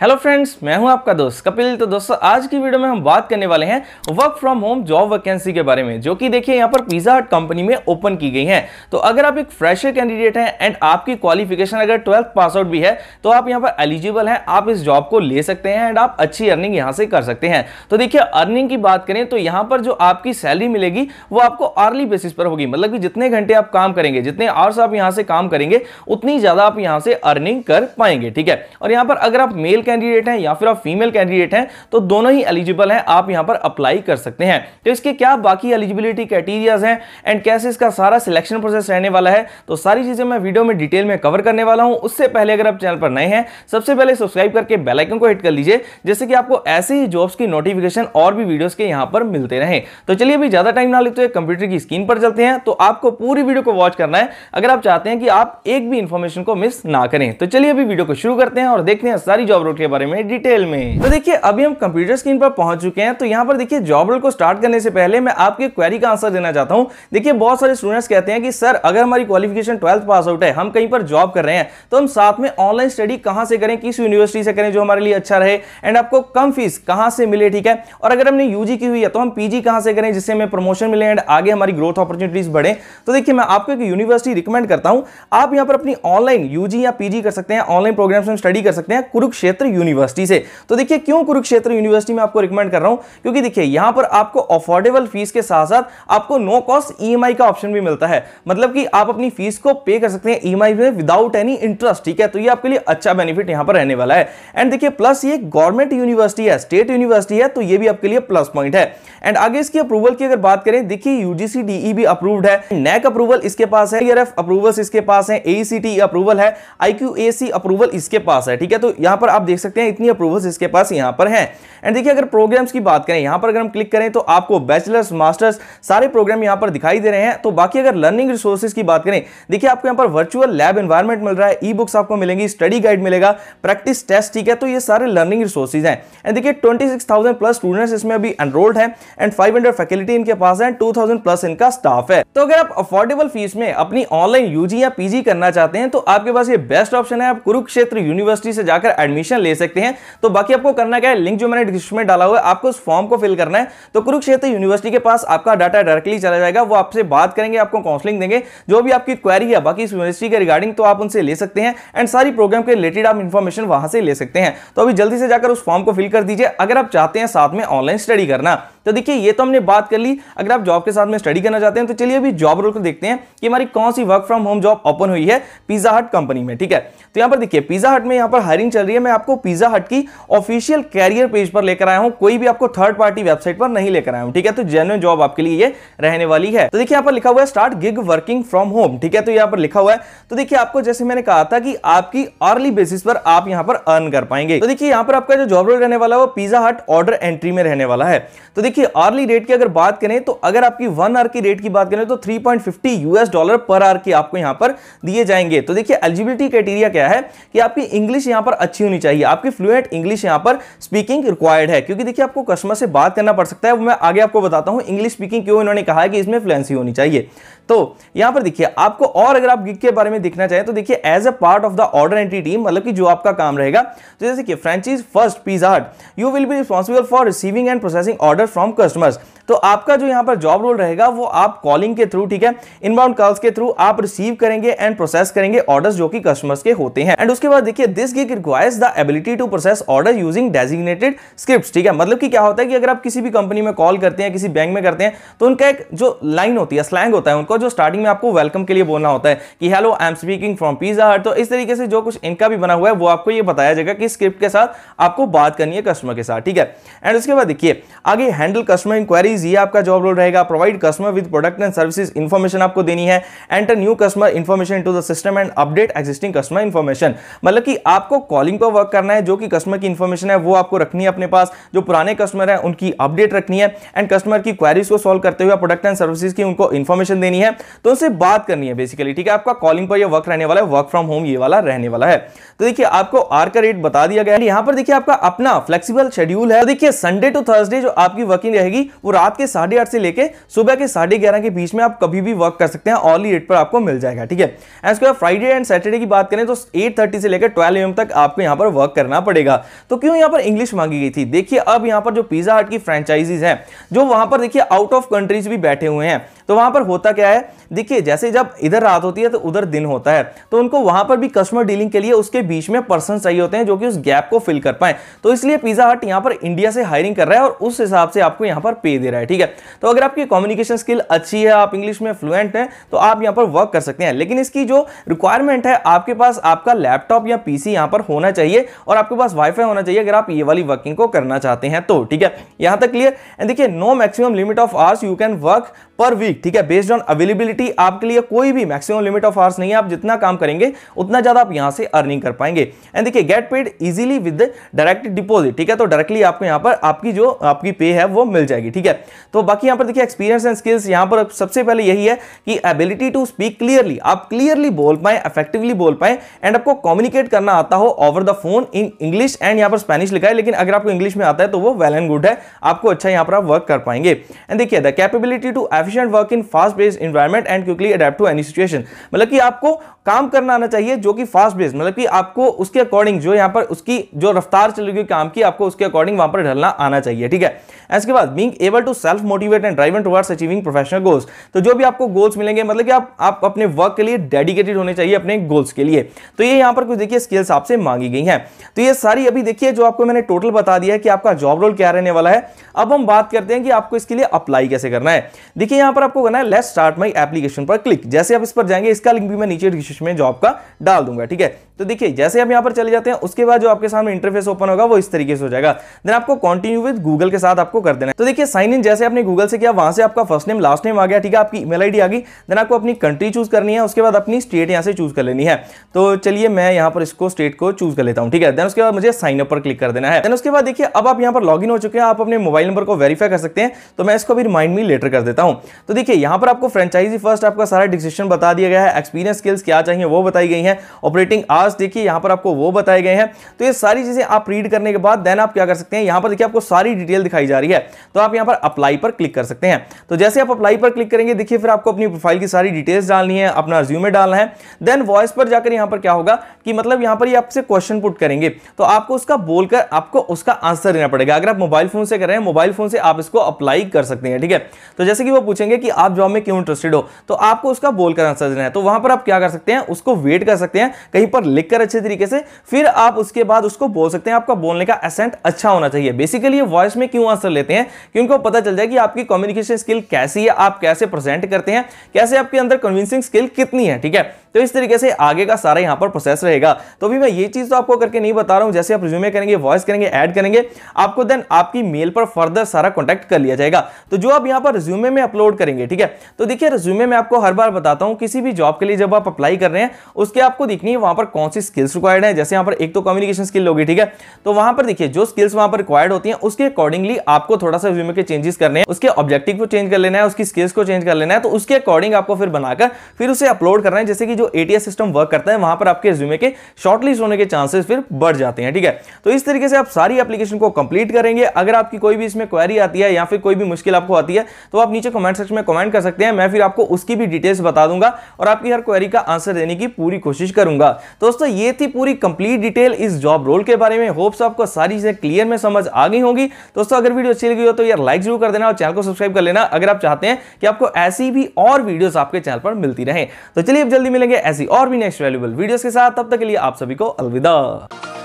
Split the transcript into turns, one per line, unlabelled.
hello friends मैं हूं आपका दोस्त कपिल तो दोस्तों आज की वीडियो में हम बात करने वाले हैं work from home job vacancy के बारे में जो कि देखिए यहां पर पिज्जा हट कंपनी में ओपन की गई है तो अगर आप एक फ्रेशर कैंडिडेट हैं एंड आपकी क्वालिफिकेशन अगर ट्वेल्थ पास आउट भी है तो आप यहां पर एलिजिबल हैं आप इस जॉब को ले सकते हैं एंड आप अच्छी अर्निंग यहाँ से कर सकते हैं तो देखिये अर्निंग की बात करें तो यहाँ पर जो आपकी सैलरी मिलेगी वो आपको आर्ली बेसिस पर होगी मतलब कि जितने घंटे आप काम करेंगे जितने आवर्स आप यहाँ से काम करेंगे उतनी ज़्यादा आप यहाँ से अर्निंग कर पाएंगे ठीक है और यहाँ पर अगर आप मेल कैंडिडेट हैं या फिर आप फीमेल कैंडिडेट हैं तो दोनों ही एलिजिबल हैं आप यहां पर अप्लाई कर सकते हैं तो इसके क्या बाकी एलिजिबिलिटी क्राइटेरियाज हैं एंड कैसे इसका सारा सिलेक्शन प्रोसेस रहने वाला है तो सारी चीज़ें मैं वीडियो में डिटेल में कवर करने वाला हूं उससे पहले अगर आप चैनल पर नए हैं सबसे पहले सब्सक्राइब करके बेलाइकन को हिट कर लीजिए जैसे कि आपको ऐसे ही जॉब्स की नोटिफिकेशन और भी वीडियोज़ के यहाँ पर मिलते रहे तो चलिए अभी ज़्यादा टाइम ना लेते हुए कंप्यूटर की स्क्रीन पर चलते हैं तो आपको पूरी वीडियो को वॉच करना है अगर आप चाहते हैं कि आप एक भी इंफॉर्मेशन को मिस ना करें तो चलिए अभी वीडियो को शुरू करते हैं और देखते हैं सारी जॉब कोड के बारे में डिटेल में तो देखिए अभी हम कंप्यूटर स्क्रीन पर पहुंच चुके हैं तो यहाँ पर देखिए जॉब रोल को स्टार्ट करने से पहले मैं आपके क्वेरी का आंसर देना चाहता हूँ देखिए बहुत सारे स्टूडेंट्स कहते हैं कि सर अगर हमारी क्वालिफिकेशन ट्वेल्थ पास आउट है हम कहीं पर जॉब कर रहे हैं तो हम साथ में ऑनलाइन स्टडी कहाँ से करें किस यूनिवर्सिटी से करें जो हमारे लिए अच्छा रहे एंड आपको कम फीस कहाँ से मिले ठीक है और अगर हमने यूजी की हुई है तो हम पीजी कहाँ से करें जिससे हमें प्रमोशन मिले एंड आगे हमारी ग्रोथ अपॉर्चुनिटीज बढ़े तो देखिए मैं आपको एक यूनिवर्सिटी रिकमेंड करता हूँ आप यहाँ पर अपनी ऑनलाइन यूजी या पीजी कर सकते हैं ऑनलाइन प्रोग्राम्स में स्टडी कर सकते हैं कुरुक्षेत्र कुरुक्षेत्र यूनिवर्सिटी से तो देखिए क्यों कुरुक्षेत्र यूनिवर्सिटी में आपको रिकमेंड कर रहा हूं क्योंकि देखिए यहां पर आपको अफोर्डेबल फीस के साथ साथ आपको नो कॉस्ट ईएमआई का ऑप्शन भी मिलता है मतलब कि आप अपनी फीस को पे कर सकते हैं ई e में विदाउट एनी इंटरेस्ट ठीक है तो ये आपके लिए अच्छा बेनिफिट यहां पर रहने वाला है एंड देखिए प्लस ये गवर्नमेंट यूनिवर्सिटी है स्टेट यूनिवर्सिटी है तो ये भी आपके लिए प्लस पॉइंट है एंड आगे इसकी अप्रूवल की अगर बात करें देखिए यूजीसी डीई e भी अप्रूव्ड है नैक अप्रूवल इसके पास है अप्रूवल्स e इसके पास है एईसीटी अप्रूवल है आईक्यूएसी अप्रूवल इसके पास है ठीक है तो यहां पर आप देख सकते हैं इतनी अप्रूवल्स इसके पास यहाँ पर हैं एंड देखिए अगर प्रोग्राम्स की बात करें यहाँ पर अगर हम क्लिक करें तो आपको बैचलर्स मास्टर्स सारे प्रोग्राम यहाँ पर दिखाई दे रहे हैं तो बाकी अगर लर्निंग रिसोर्सेज की बात करें देखिए आपको यहाँ पर वर्चुअल लैब इन्वायरमेंट मिल रहा है ई बुक्स आपको मिलेंगी स्टडी गाइड मिलेगा प्रैक्टिस टेस्ट ठीक है तो ये सारे लर्निंग रिसोर्सेज हैं एंड देखिए ट्वेंटी प्लस स्टूडेंट्स इसमें अभी एनरोल्ड है एंड फाइव फैकल्टी इनके पास है टू प्लस इनका स्टाफ है तो अगर आप अफोर्डेबल फीस में अपनी ऑनलाइन यूजी या पीजी करना चाहते हैं तो आपके पास ये बेस्ट ऑप्शन है आप कुरुक्षेत्र यूनिवर्सिटी से जाकर एडमिशन ले सकते हैं तो बाकी आपको करना क्या है लिंक जो मैंने डिस्क्रिप्शन में डाला हुआ है आपको उस फॉर्म को फिल करना है तो कुरुक्षेत्र यूनिवर्सिटी के पास आपका डाटा डायरेक्टली चला जाएगा वो आपसे बात करेंगे आपको काउंसलिंग देंगे जो भी आपकी क्वारी है बाकी यूनिवर्सिटी के रिगार्डिंग तो आप उनसे ले सकते हैं एंड सारी प्रोग्राम के रिलेटेड आप इन्फॉर्मेशन वहां से ले सकते हैं तो अभी जल्दी से जाकर उस फॉर्म को फिल कर दीजिए अगर आप चाहते हैं साथ में ऑनलाइन स्टडी करना तो देखिए ये तो हमने बात कर ली अगर आप जॉब के साथ में स्टडी करना चाहते हैं तो चलिए अभी जॉब रोल को देखते हैं कि हमारी कौन सी work from home job open हुई है पिज्जा हट कंपनी में ठीक है तो यहां पर देखिए पिज्जा हट में यहां पर हायरिंग चल रही है मैं आपको आपको पिज्जा हट की ऑफिशियल कैरियर पेज पर लेकर आया हूं कोई भी आपको थर्ड पार्टी वेबसाइट पर नहीं लेकर आया हूं ठीक है तो जेन्युन जॉब आपके लिए ये रहने वाली है तो देखिए यहां पर लिखा हुआ है start gig working from home ठीक है तो यहां पर लिखा हुआ है तो देखिए आपको जैसे मैंने कहा था कि आपकी अर्ली बेसिस पर आप यहां पर अर्न कर पाएंगे तो देखिए यहां पर आपका जो जॉब रोल रहने वाला है वो पिज्जा हट ऑर्डर एंट्री में रहने वाला है तो देखिए अर्ली रेट की अगर बात करें तो अगर आपकी वन आर की रेट की बात करें तो three US dollar per hour की आपको यहां पर दिए जाएंगे तो देखिए एलिजिबिलिटी क्राइटेरिया क्या है कि आपकी इंग्लिश यहां पर अच्छी होनी चाहिए चाहिए आपकी फ्लुएंट इंग्लिश यहां पर स्पीकिंग रिक्वायर्ड है क्योंकि देखिए आपको कस्टमर से बात करना पड़ सकता है मैं आगे आपको बताता हूं इंग्लिश स्पीकिंग क्यों इन्होंने कहा है कि इसमें फ्लुएंसी होनी चाहिए तो यहां पर देखिए आपको और अगर आप गिग के बारे में देखना चाहें तो देखिए as a part of the order entry team मतलब कि जो आपका काम रहेगा तो जैसे कि franchise first Pizza Hut you will be responsible for receiving and processing order from customers तो आपका जो यहां पर जॉब रोल रहेगा वो आप कॉलिंग के थ्रू ठीक है इनबाउंड कॉल्स के थ्रू आप रिसीव करेंगे एंड प्रोसेस करेंगे ऑर्डर्स जो कि कस्टमर्स के होते हैं एंड उसके बाद देखिए this gig requires the ability to process order using designated script ठीक है मतलब कि क्या होता है कि अगर आप किसी भी कंपनी में कॉल करते हैं किसी बैंक में करते हैं तो उनका एक जो लाइन होती है स्लैंग होता है उनको आपका जो स्टार्टिंग में आपको वेलकम के लिए बोलना होता है कि hello I am speaking from Pizza Hut तो इस तरीके से जो कुछ इनका भी बना हुआ है वो आपको ये बताया जाएगा कि स्क्रिप्ट के साथ आपको बात करनी है कस्टमर के साथ ठीक है एंड उसके बाद देखिए आगे हैंडल कस्टमर इंक्वायरीज ये आपका जॉब रोल रहेगा provide customer with product and service information आपको देनी है enter new customer information to the system and update existing customer information मतलब कि आपको कॉलिंग पर वर्क करना है जो कि कस्टमर की इन्फॉर्मेशन है वो आपको रखनी है अपने पास जो पुराने कस्टमर है उनकी अपडेट रखनी है एंड कस्टमर की क्वारीज को सॉल्व करते हुए प्रोडक्ट एंड सर्विस की उनको इन्फॉर्मेशन देनी है है तो उनसे बात करनी है बेसिकली ठीक है आपका कॉलिंग पर यह वर्क रहने वाला है वर्क फ्रॉम होम ये वाला रहने वाला है तो देखिए आपको आर का रेट बता दिया गया है यहाँ पर देखिए आपका अपना फ्लेक्सीबल शेड्यूल है तो देखिए संडे टू थर्सडे जो आपकी वर्किंग रहेगी वो रात के साढ़े से लेकर सुबह के साढ़े के बीच में आप कभी भी वर्क कर सकते हैं ऑनली रेट पर आपको मिल जाएगा ठीक है एंड उसके फ्राइडे एंड सैटरडे की बात करें तो एट से लेकर ट्वेल्व एम तक आपको यहाँ पर वर्क करना पड़ेगा तो क्यों यहाँ पर इंग्लिश मांगी गई थी देखिए अब यहाँ पर जो पिज्जा हट की फ्रेंचाइजीज हैं जो वहां पर देखिए आउट ऑफ कंट्रीज भी बैठे हुए हैं तो वहां पर होता क्या है देखिए जैसे जब इधर रात होती है तो उधर दिन होता है तो उनको वहां पर भी कस्टमर डीलिंग के लिए उसके बीच में पर्सन चाहिए होते हैं जो कि उस गैप को फिल कर पाए तो इसलिए पिज़्ज़ा हट यहां पर इंडिया से हायरिंग कर रहा है और उस हिसाब से आपको यहां पर पे दे रहा है ठीक है तो अगर आपकी कम्युनिकेशन स्किल अच्छी है आप इंग्लिश में फ्लुएंट हैं तो आप यहां पर वर्क कर सकते हैं लेकिन इसकी जो रिक्वायरमेंट है आपके पास आपका लैपटॉप या पीसी यहां पर होना चाहिए और आपके पास वाईफाई होना चाहिए अगर आप ये वाली वर्किंग को करना चाहते हैं तो ठीक है यहां तक क्लियर एंड देखिए no maximum limit of hours you can work per week limit ठीक है बेस्ड ऑन अवेलेबिलिटी आपके लिए कोई भी मैक्सिमम लिमिट ऑफ आवर्स नहीं है आप जितना काम करेंगे उतना ज्यादा आप यहां से अर्निंग कर पाएंगे एंड देखिए get paid easily with direct deposit ठीक है तो डायरेक्टली आपको यहां पर आपकी जो आपकी पे है वो मिल जाएगी ठीक है तो बाकी यहां पर देखिए एक्सपीरियंस एंड स्किल्स यहां पर सबसे पहले यही है कि एबिलिटी टू स्पीक क्लियरली आप क्लियरली बोल पाए इफेक्टिवली बोल पाए एंड आपको कम्युनिकेट करना आता हो over the phone in English and यहां पर स्पेनिश लिखा है लेकिन अगर आपको इंग्लिश में आता है तो वो वेल एंड गुड है आपको अच्छा यहां पर आप वर्क कर पाएंगे एंड देखिए the capability to efficient work work in fast based environment and quickly adapt to any situation मतलब कि आपको काम करना आना चाहिए जो कि फास्ट बेस मतलब कि आपको उसके अकॉर्डिंग जो यहाँ पर उसकी जो रफ्तार चलेगी काम की आपको उसके अकॉर्डिंग वहाँ पर ढलना आना चाहिए ठीक है इसके बाद being able to self motivate and drive towards achieving professional goals तो जो भी आपको गोल्स मिलेंगे मतलब कि आप आप अपने वर्क के लिए डेडिकेटेड होने चाहिए अपने गोल्स के लिए तो ये यहाँ पर कुछ देखिए स्किल्स आपसे मांगी गई हैं तो ये सारी अभी देखिए जो आपको मैंने टोटल बता दिया है कि आपका जॉब रोल क्या रहने वाला है अब हम बात करते हैं कि आपको इसके लिए अप्लाई कैसे करना है देखिए यहाँ पर आपको करना है लेट स्टार्ट माई एप्लीकेशन पर क्लिक जैसे आप इस पर जाएंगे इसका लिंक भी मैं नीचे में जॉब का डाल दूंगा ठीक है तो देखिए जैसे आप यहाँ पर चले जाते हैं उसके बाद जो आपके सामने इंटरफेस ओपन होगा वो इस तरीके से हो जाएगा देन आपको कंटिन्यू विद गूगल के साथ आपको कर देना है तो देखिए साइन इन जैसे आपने गूगल से किया वहां से आपका फर्स्ट नेम लास्ट नेम आ गया ठीक है आपकी ईमेल आईडी आ गई देन आपको अपनी कंट्री चूज करनी है उसके बाद अपनी स्टेट यहां से चूज कर लेनी है तो चलिए मैं यहां पर इसको स्टेट को चूज कर लेता हूँ ठीक है देन उसके बाद मुझे साइन अप पर क्लिक कर देना है देन उसके बाद देखिए अब आप यहाँ पर इन हो चुके हैं आप अपने मोबाइल नंबर को वेरीफाई कर सकते हैं तो मैं इसको भी रिमाइंड मी लेटर कर देता हूँ तो देखिए यहां पर आपको फ्रेंचाइजी फर्स्ट आपका सारा डिसीजन बता दिया गया है एक्सपीरियंस स्किल्स क्या चाहिए वो बताई गई है ऑपरेटिंग आर पास देखिए यहां पर आपको वो बताए गए हैं तो ये सारी चीज़ें आप रीड करने के बाद देन आप क्या कर सकते हैं यहां पर देखिए आपको सारी डिटेल दिखाई जा रही है तो आप यहां पर अप्लाई पर क्लिक कर सकते हैं तो जैसे आप अप्लाई पर क्लिक करेंगे देखिए फिर आपको अपनी प्रोफाइल की सारी डिटेल्स डालनी है अपना रिज्यूमे डालना है देन वॉइस पर जाकर यहां पर क्या होगा कि मतलब यहां पर आपसे क्वेश्चन पुट करेंगे तो आपको उसका बोलकर आपको उसका आंसर देना पड़ेगा अगर आप मोबाइल फोन से कर रहे हैं मोबाइल फोन से आप इसको अप्लाई कर सकते हैं ठीक है तो जैसे कि वो पूछेंगे कि आप जॉब में क्यों इंटरेस्टेड हो तो आपको उसका बोलकर आंसर देना है तो वहां पर आप क्या कर सकते हैं उसको वेट कर सकते हैं कहीं पर लिख कर अच्छे तरीके से फिर आप उसके बाद उसको बोल सकते हैं आपका बोलने का एसेंट अच्छा होना चाहिए बेसिकली वॉइस में क्यों आंसर लेते हैं कि उनको पता चल जाए कि आपकी कम्युनिकेशन स्किल कैसी है आप कैसे प्रेजेंट करते हैं कैसे आपके अंदर कन्विंसिंग स्किल कितनी है ठीक है तो इस तरीके से आगे का सारा यहाँ पर प्रोसेस रहेगा तो अभी मैं ये चीज़ तो आपको करके नहीं बता रहा हूँ जैसे आप रिज्यूमे करेंगे वॉइस करेंगे ऐड करेंगे आपको देन आपकी मेल पर फर्दर सारा कॉन्टैक्ट कर लिया जाएगा तो जो आप यहाँ पर रिज्यूमे में अपलोड करेंगे ठीक है तो देखिए रिज्यूमे में आपको हर बार बताता हूँ किसी भी जॉब के लिए जब आप अप्लाई कर रहे हैं उसके आपको देखनी है वहाँ पर कौन सी स्किल्स रिक्वायर्ड है जैसे यहाँ पर एक तो कम्युनिकेशन स्किल होगी ठीक है तो वहाँ पर देखिए जो स्किल्स वहाँ पर रिक्वायर्ड होती हैं उसके अकॉर्डिंगली आपको थोड़ा सा रिज्यूमे के चेंजेस करने हैं उसके ऑब्जेक्टिव को चेंज कर लेना है उसकी स्किल्स को चेंज कर लेना है तो उसके अकॉर्डिंग आपको फिर बनाकर फिर उसे अपलोड करना है जैसे कि जो एटीएस सिस्टम वर्क करता है वहां पर आपके रिज्यूमे के शॉर्टलिस्ट होने के चांसेस फिर बढ़ जाते हैं ठीक है तो इस तरीके से आप सारी एप्लीकेशन को कंप्लीट करेंगे अगर आपकी कोई भी इसमें क्वेरी आती है या फिर कोई भी मुश्किल आपको आती है तो आप नीचे कमेंट सेक्शन में कमेंट कर सकते हैं मैं फिर आपको उसकी भी डिटेल्स बता दूंगा और आपकी हर क्वेरी का आंसर देने की पूरी कोशिश करूंगा दोस्तों ये थी पूरी कंप्लीट डिटेल इस जॉब रोल के बारे में होप्स आपको सारी चीजें क्लियर में समझ आ गई होगी दोस्तों अगर वीडियो अच्छी लगी हो तो यार लाइक जरूर कर देना और चैनल को सब्सक्राइब कर लेना अगर आप चाहते हैं कि आपको ऐसी भी और वीडियोस आपके चैनल पर मिलती रहे तो चलिए अब जल्दी मिलेंगे मिलेंगे ऐसी और भी नेक्स्ट वैल्यूबल वीडियोस के साथ तब तक के लिए आप सभी को अलविदा